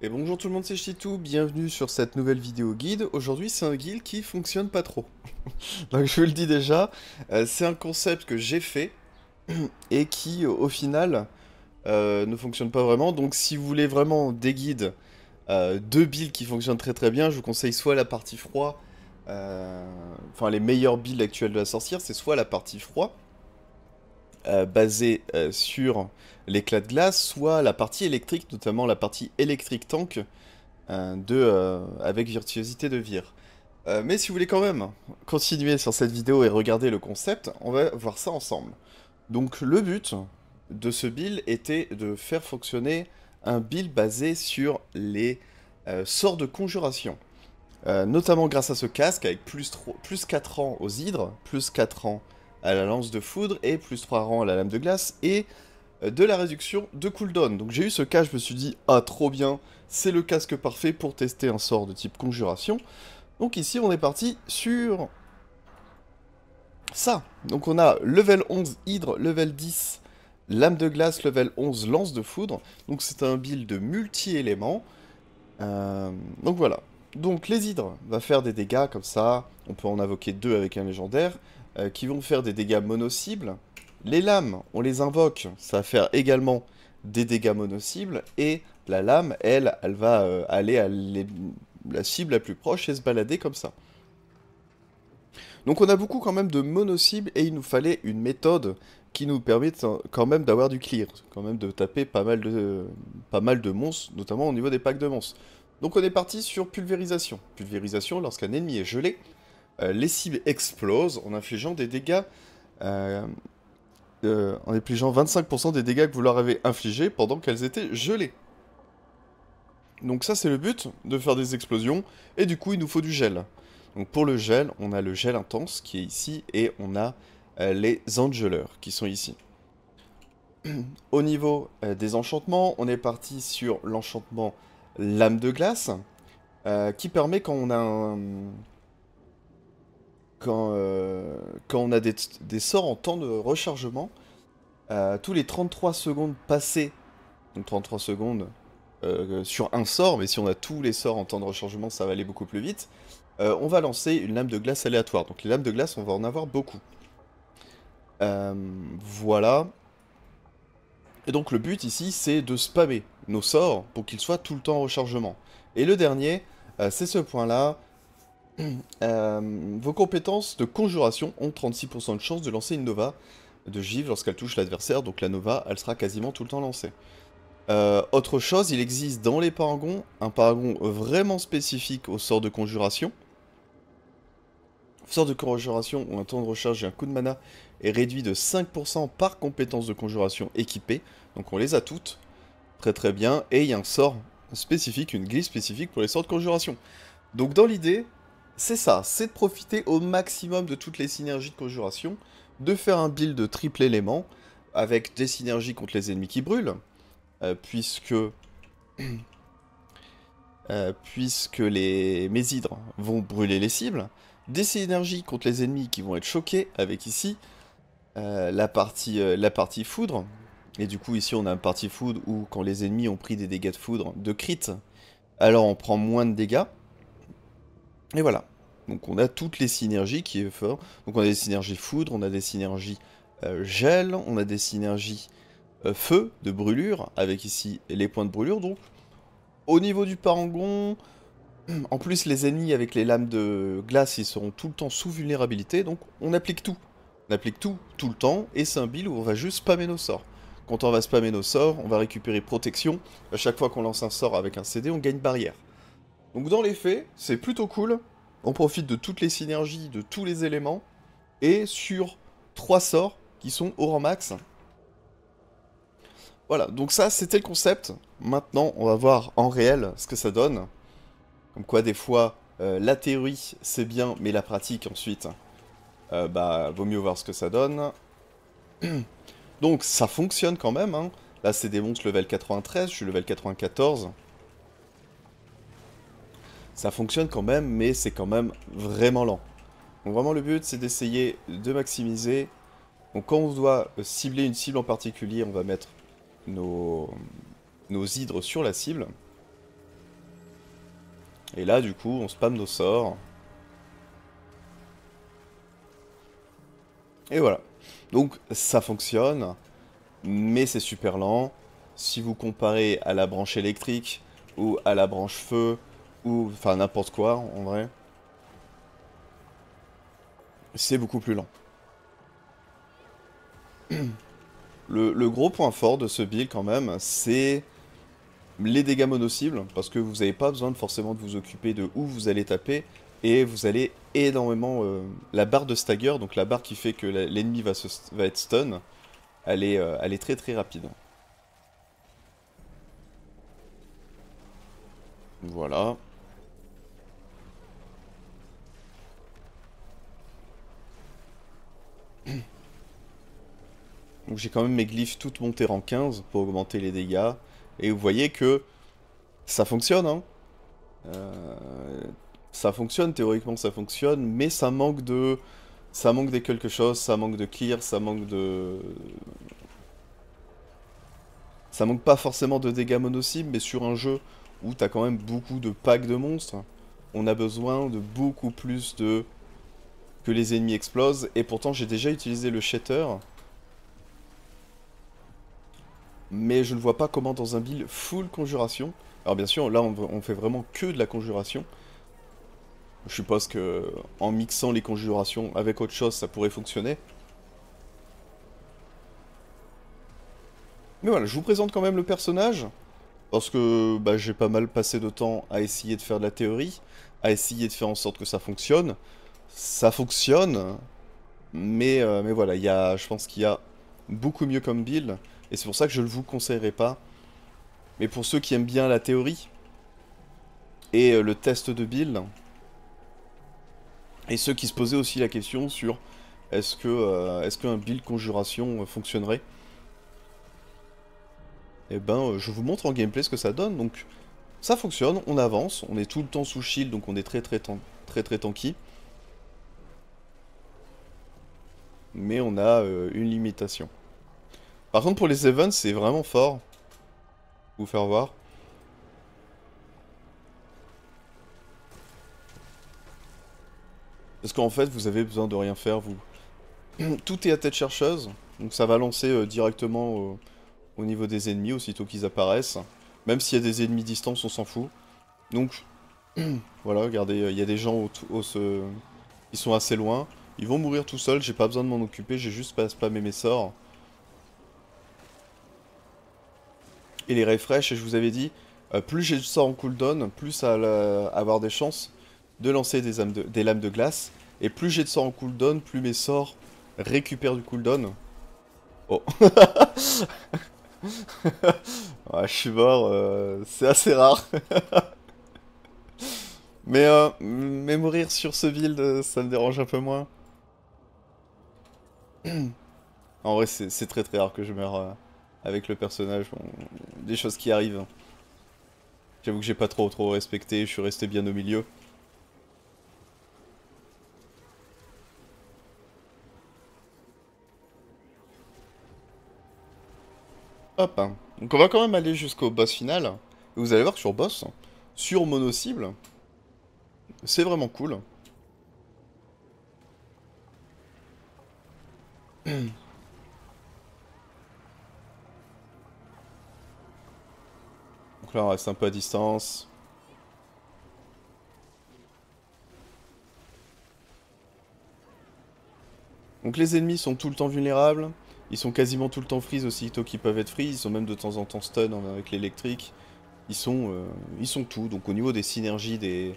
Et bonjour tout le monde, c'est Chitou, bienvenue sur cette nouvelle vidéo guide. Aujourd'hui, c'est un guide qui fonctionne pas trop. Donc je vous le dis déjà, euh, c'est un concept que j'ai fait et qui, au final, euh, ne fonctionne pas vraiment. Donc si vous voulez vraiment des guides, euh, deux builds qui fonctionnent très très bien, je vous conseille soit la partie froid, enfin les meilleurs builds actuels de la sorcière, c'est soit la partie froid, euh, basé euh, sur l'éclat de glace, soit la partie électrique, notamment la partie électrique tank euh, de, avec Virtuosité de Vire. mais si vous voulez quand même continuer sur cette vidéo et regarder le concept, on va voir ça ensemble. Donc le but de ce build était de faire fonctionner un build basé sur les sorts de conjuration. notamment grâce à ce casque avec plus, 3, plus 4 ans aux hydres, plus 4 ans à la lance de foudre et plus 3 rangs à la lame de glace et euh, de la réduction de cooldown. Donc j'ai eu ce cas, je me suis dit, ah trop bien, c'est le casque parfait pour tester un sort de type conjuration. Donc ici on est parti sur ça. Donc on a level 11 hydre, level 10 lame de glace, level 11 lance de foudre. Donc c'est un build de multi-éléments. Euh, donc voilà. Donc les hydres va faire des dégâts comme ça, on peut en invoquer deux avec un légendaire. Euh, qui vont faire des dégâts mono-cibles. Les lames, on les invoque, ça va faire également des dégâts mono-cibles. Et la lame, elle, elle va euh, aller à la cible la plus proche et se balader comme ça. Donc on a beaucoup quand même de mono-cibles et il nous fallait une méthode qui nous permette quand même d'avoir du clear, quand même de taper pas mal de, pas mal de monstres, notamment au niveau des packs de monstres. Donc on est parti sur pulvérisation. Pulvérisation, lorsqu'un ennemi est gelé, euh, les cibles explosent en infligeant des dégâts. Euh, euh, en infligeant 25% des dégâts que vous leur avez infligés pendant qu'elles étaient gelées. Donc ça c'est le but, de faire des explosions, et du coup il nous faut du gel. Donc pour le gel, on a le gel intense qui est ici, et on a les angeleurs qui sont ici. Au niveau des enchantements, on est parti sur l'enchantement lame de glace, qui permet quand on a un quand, euh, quand on a des, sorts en temps de rechargement, euh, tous les 33 secondes passées, donc 33 secondes euh, sur un sort, mais si on a tous les sorts en temps de rechargement, ça va aller beaucoup plus vite, on va lancer une lame de glace aléatoire. Donc les lames de glace, on va en avoir beaucoup. voilà. Et donc le but ici, c'est de spammer nos sorts pour qu'ils soient tout le temps en rechargement. Et le dernier, c'est ce point-là, euh, vos compétences de conjuration ont 36% de chance de lancer une Nova de Givre lorsqu'elle touche l'adversaire, donc la Nova, elle sera quasiment tout le temps lancée. Euh, autre chose, il existe dans les paragons un paragon vraiment spécifique au sort de conjuration. sort de conjuration où un temps de recharge et un coup de mana est réduit de 5% par compétence de conjuration équipée. Donc on les a toutes. Très très bien. Et il y a un sort spécifique, une glisse spécifique pour les sorts de conjuration. Donc dans l'idée, c'est ça, c'est de profiter au maximum de toutes les synergies de conjuration, de faire un build de triple élément, avec des synergies contre les ennemis qui brûlent, euh, puisque... Euh, puisque les mésidres vont brûler les cibles, des synergies contre les ennemis qui vont être choqués, avec ici euh, la, partie, la partie foudre, et du coup ici on a une partie foudre où quand les ennemis ont pris des dégâts de foudre de crit, alors on prend moins de dégâts, et voilà. Donc on a toutes les synergies qui est fort. Donc on a des synergies foudre, on a des synergies euh, gel, on a des synergies euh, feu de brûlure, avec ici les points de brûlure. Donc au niveau du parangon, en plus les ennemis avec les lames de glace, ils seront tout le temps sous vulnérabilité, donc on applique tout. On applique tout, tout le temps, et c'est un build où on va juste spammer nos sorts. Quand on va spammer nos sorts, on va récupérer protection. À chaque fois qu'on lance un sort avec un CD, on gagne barrière. Donc dans les faits, c'est plutôt cool, on profite de toutes les synergies, de tous les éléments, et sur trois sorts qui sont au rang max. Voilà, donc ça c'était le concept. Maintenant on va voir en réel ce que ça donne. Comme quoi des fois euh, la théorie c'est bien mais la pratique ensuite, euh, bah vaut mieux voir ce que ça donne. Donc ça fonctionne quand même. Hein. Là c'est des monstres level 93, je suis level 94. Ça fonctionne quand même, mais c'est quand même vraiment lent. Donc vraiment le but, c'est d'essayer de maximiser. Donc quand on doit euh, cibler une cible en particulier, on va mettre nos, nos hydres sur la cible. Et là, du coup, on spamme nos sorts. Et voilà. Donc, ça fonctionne, mais c'est super lent. Si vous comparez à la branche électrique ou à la branche feu, enfin n'importe quoi en vrai, c'est beaucoup plus lent. Le, gros point fort de ce build quand même, c'est les dégâts mono-cibles, parce que vous n'avez pas besoin forcément de vous occuper de où vous allez taper, et vous allez énormément... Euh, la barre de stagger, donc la barre qui fait que l'ennemi va, va, être stun, euh, elle est très très rapide. Voilà. Donc j'ai quand même mes glyphes toutes montées en 15 pour augmenter les dégâts. Et vous voyez que ça fonctionne. Hein. Euh, ça fonctionne, théoriquement ça fonctionne, mais ça manque de... Ça manque de quelque chose, ça manque de clear, ça manque de... Ça manque pas forcément de dégâts mono mais sur un jeu où t'as quand même beaucoup de packs de monstres, on a besoin de beaucoup plus de... que les ennemis explosent, et pourtant j'ai déjà utilisé le shatter, mais je ne vois pas comment dans un build full conjuration, alors bien sûr là on, fait vraiment que de la conjuration, je suppose que en mixant les conjurations avec autre chose ça pourrait fonctionner. Mais voilà, je vous présente quand même le personnage, parce que bah, j'ai pas mal passé de temps à essayer de faire de la théorie, à essayer de faire en sorte que ça fonctionne. Ça fonctionne, mais, euh, mais voilà, y a, je pense qu'il y a beaucoup mieux comme build. Et c'est pour ça que je ne vous conseillerais pas. Mais pour ceux qui aiment bien la théorie et euh, le test de build, et ceux qui se posaient aussi la question sur est-ce que euh, est-ce qu'un build conjuration euh, fonctionnerait Eh ben, je vous montre en gameplay ce que ça donne. Donc, ça fonctionne, on avance, on est tout le temps sous shield, donc on est très très très très tanky. Mais on a une limitation. Par contre, pour les events, c'est vraiment fort. Vous faire voir. Parce qu'en fait, vous avez besoin de rien faire, vous. Tout est à tête chercheuse, donc ça va lancer euh, directement au, niveau des ennemis aussitôt qu'ils apparaissent. Même s'il y a des ennemis distance, on s'en fout. Donc, voilà, regardez, euh, il y a des gens qui sont assez loin. Ils vont mourir tout seuls, j'ai pas besoin de m'en occuper, j'ai juste pas à spammer mes sorts. Et les refresh, je vous avais dit, euh, plus j'ai de sort en cooldown, plus ça va avoir des chances de lancer des, lames de glace. Et plus j'ai de sort en cooldown, plus mes sorts récupèrent du cooldown. Oh. je suis mort, euh, c'est assez rare. mais, euh, mais mourir sur ce build, ça me dérange un peu moins. en vrai, c'est très très rare que je meure avec le personnage. des choses qui arrivent. Hein. J'avoue que j'ai pas trop trop respecté, je suis resté bien au milieu. Hop, hein. donc on va quand même aller jusqu'au boss final. Et vous allez voir que sur boss, sur mono cible, c'est vraiment cool. Donc là on reste un peu à distance. Donc les ennemis sont tout le temps vulnérables, ils sont quasiment tout le temps freeze aussitôt qu'ils peuvent être freeze, ils sont même de temps en temps stun avec l'électrique. Ils sont, euh, ils sont tout, donc au niveau des synergies des,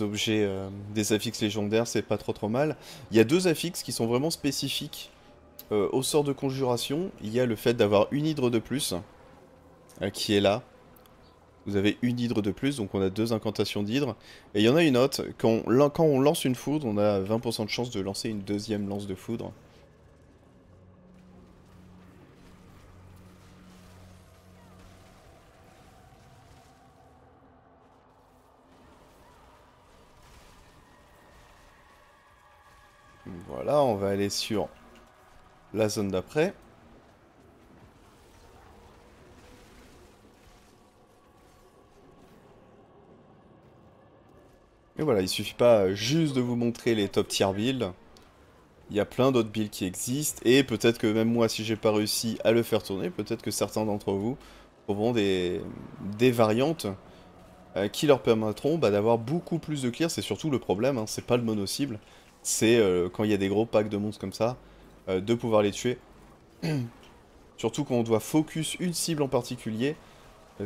objets, euh, des affixes légendaires, c'est pas trop trop mal. Il y a deux affixes qui sont vraiment spécifiques euh, au sort de conjuration. Il y a le fait d'avoir une hydre de plus, qui est là, vous avez une hydre de plus, donc on a deux incantations d'hydre. Et il y en a une autre, quand on, quand on lance une foudre, on a 20% de chance de lancer une deuxième lance de foudre. Voilà, on va aller sur la zone d'après. voilà, il suffit pas euh, juste de vous montrer les top tier builds. Il y a plein d'autres builds qui existent. Et peut-être que même moi, si j'ai pas réussi à le faire tourner, peut-être que certains d'entre vous auront des, des variantes euh, qui leur permettront bah, d'avoir beaucoup plus de clear. C'est surtout le problème, hein, c'est pas le mono-cible. C'est euh, quand il y a des gros packs de monstres comme ça, de pouvoir les tuer. surtout quand on doit focus une cible en particulier,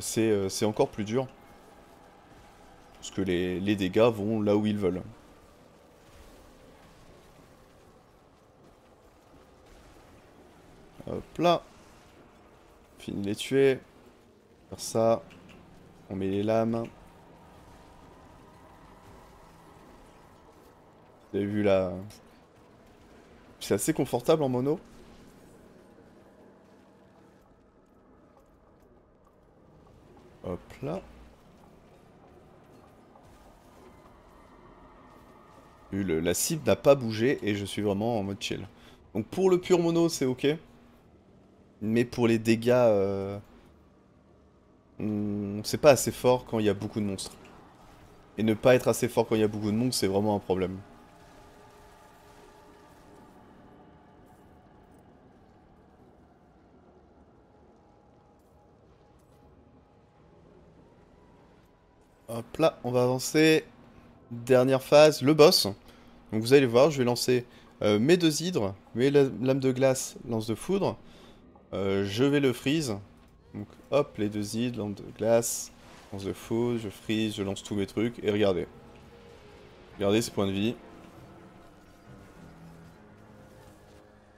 c'est encore plus dur. Parce que les, dégâts vont là où ils veulent. Hop là. Fini de les tuer. Faire ça. On met les lames. Vous avez vu là. C'est assez confortable en mono. Hop là. la cible n'a pas bougé et je suis vraiment en mode chill. Donc pour le pur mono, c'est ok. Mais pour les dégâts, c'est euh, pas assez fort quand il y a beaucoup de monstres. Et ne pas être assez fort quand il y a beaucoup de monstres, c'est vraiment un problème. Hop là, on va avancer. Dernière phase, le boss. Donc vous allez voir, je vais lancer euh, mes deux hydres, mes lames de glace, lance de foudre. Euh, je vais le freeze. Donc hop, les deux hydres, lame de glace, lance de foudre, je freeze, je lance tous mes trucs. Et regardez. Regardez ses points de vie.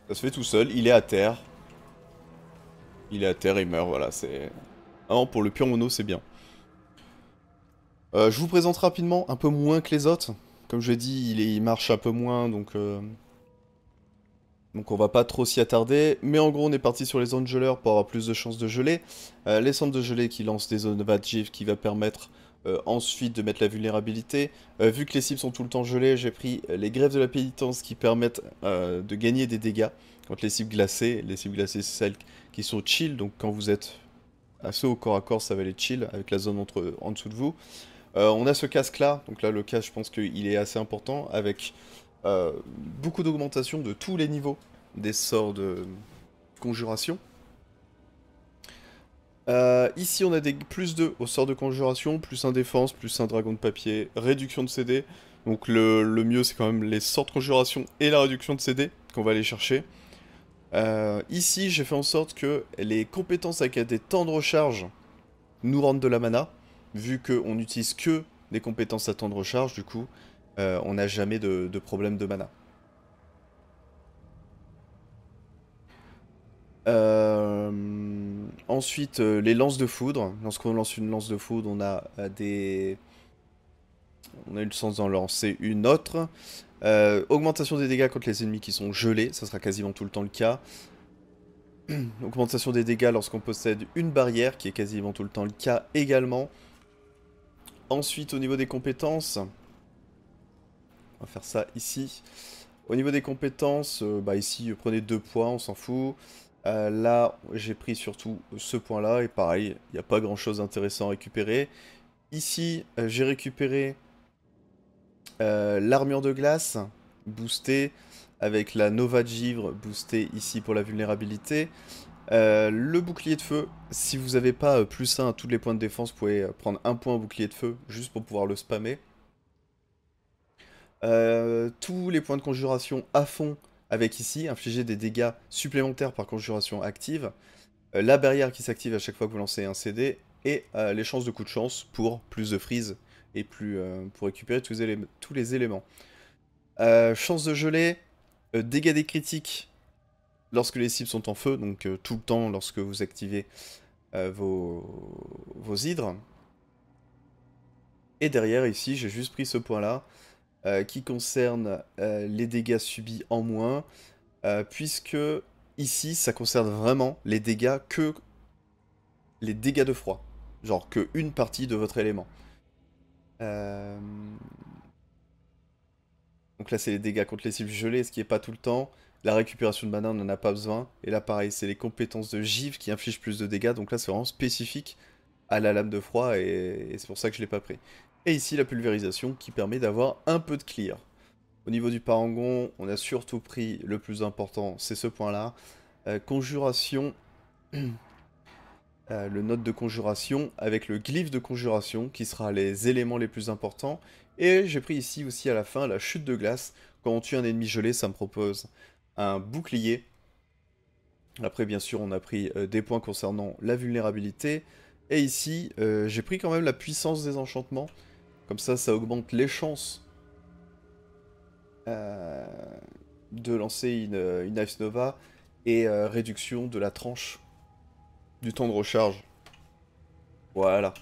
Ça se fait tout seul, il est à terre. Il est à terre, il meurt, voilà, c'est... Ah non, pour le pur mono, c'est bien. Euh, je vous présente rapidement, un peu moins que les autres. Comme je l'ai il, il marche un peu moins, donc... Euh, donc on va pas trop s'y attarder, mais en gros on est parti sur les zones pour avoir plus de chances de geler. Euh, les centres de gelée qui lancent des zones vagives qui va permettre ensuite de mettre la vulnérabilité. vu que les cibles sont tout le temps gelées, j'ai pris les grèves de la pénitence qui permettent de gagner des dégâts contre les cibles glacées. Les cibles glacées c'est celles qui sont chill, donc quand vous êtes assez au corps à corps ça va aller chill avec la zone entre, en dessous de vous. Euh, on a ce casque-là, donc là le casque je pense qu'il est assez important, avec euh, beaucoup d'augmentation de tous les niveaux des sorts de conjuration. Euh, ici, on a des plus 2 au sort de conjuration, plus 1 défense, plus un dragon de papier, réduction de CD. Donc le, mieux, c'est quand même les sorts de conjuration et la réduction de CD qu'on va aller chercher. ici, j'ai fait en sorte que les compétences avec des temps de recharge nous rendent de la mana vu qu'on n'utilise que des compétences à temps de recharge, du coup, euh, on n'a jamais de, problème de mana. Euh, ensuite, euh, les lances de foudre. Lorsqu'on lance une lance de foudre, on a des... On a eu le sens d'en lancer une autre. augmentation des dégâts contre les ennemis qui sont gelés, ça sera quasiment tout le temps le cas. augmentation des dégâts lorsqu'on possède une barrière, qui est quasiment tout le temps le cas également. Ensuite, au niveau des compétences, on va faire ça ici. Au niveau des compétences, euh, bah ici, euh, prenez deux points, on s'en fout. Euh, là, j'ai pris surtout ce point-là, et pareil, il n'y a pas grand-chose d'intéressant à récupérer. Ici, j'ai récupéré l'armure de glace, boostée, avec la Nova de Givre, boostée ici pour la vulnérabilité. Euh, le bouclier de feu, si vous n'avez pas euh, plus 1 à tous les points de défense, vous pouvez euh, prendre un point bouclier de feu juste pour pouvoir le spammer. tous les points de conjuration à fond avec ici, infliger des dégâts supplémentaires par conjuration active. la barrière qui s'active à chaque fois que vous lancez un CD et les chances de coup de chance pour plus de freeze et plus, pour récupérer tous les, tous les éléments. chance de gelée, dégâts des critiques lorsque les cibles sont en feu, donc euh, tout le temps lorsque vous activez euh, vos, vos hydres. Et derrière ici, j'ai juste pris ce point-là, euh, qui concerne les dégâts subis en moins, puisque ici, ça concerne vraiment les dégâts que les dégâts de froid, genre que une partie de votre élément. Donc là, c'est les dégâts contre les cibles gelées, ce qui n'est pas tout le temps. La récupération de mana, on n'en a pas besoin. Et là, pareil, c'est les compétences de givre qui infligent plus de dégâts. Donc là, c'est vraiment spécifique à la lame de froid et, c'est pour ça que je ne l'ai pas pris. Et ici, la pulvérisation qui permet d'avoir un peu de clear. Au niveau du parangon, on a surtout pris le plus important, c'est ce point-là. Euh, conjuration, euh, le note de conjuration avec le glyphe de conjuration qui sera les éléments les plus importants et j'ai pris ici aussi à la fin la chute de glace. Quand on tue un ennemi gelé, ça me propose un bouclier. Après, bien sûr, on a pris euh, des points concernant la vulnérabilité. Et ici, euh, j'ai pris quand même la puissance des enchantements. Comme ça, ça augmente les chances euh, de lancer une, une Ice Nova et réduction de la tranche du temps de recharge. Voilà.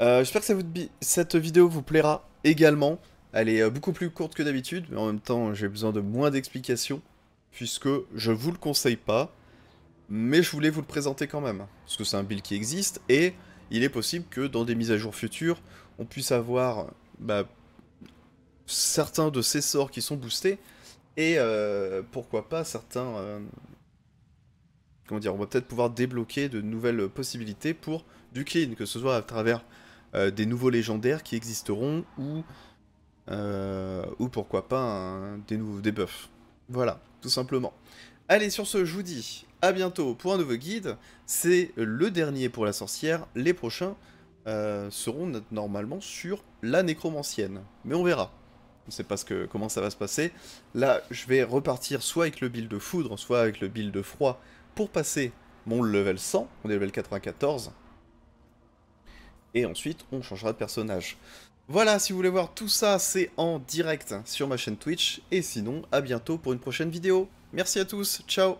Euh, j'espère que cette vidéo vous plaira également. Elle est euh, beaucoup plus courte que d'habitude, mais en même temps j'ai besoin de moins d'explications, puisque je vous le conseille pas, mais je voulais vous le présenter quand même, parce que c'est un build qui existe, et il est possible que dans des mises à jour futures, on puisse avoir bah, certains de ces sorts qui sont boostés, et euh, pourquoi pas certains... comment dire, on va peut-être pouvoir débloquer de nouvelles possibilités pour du clean, que ce soit à travers euh, des nouveaux légendaires qui existeront ou, euh, ou pourquoi pas des nouveaux des Voilà, tout simplement. Allez, sur ce, je vous dis à bientôt pour un nouveau guide. C'est le dernier pour la sorcière. Les prochains euh, seront normalement sur la nécromancienne. Mais on verra. On ne sait pas ce que, comment ça va se passer. Là, je vais repartir soit avec le build de foudre, soit avec le build de froid pour passer mon level 100, mon level 94 et ensuite on changera de personnage. Voilà, si vous voulez voir tout ça, c'est en direct sur ma chaîne Twitch, et sinon, à bientôt pour une prochaine vidéo. Merci à tous, ciao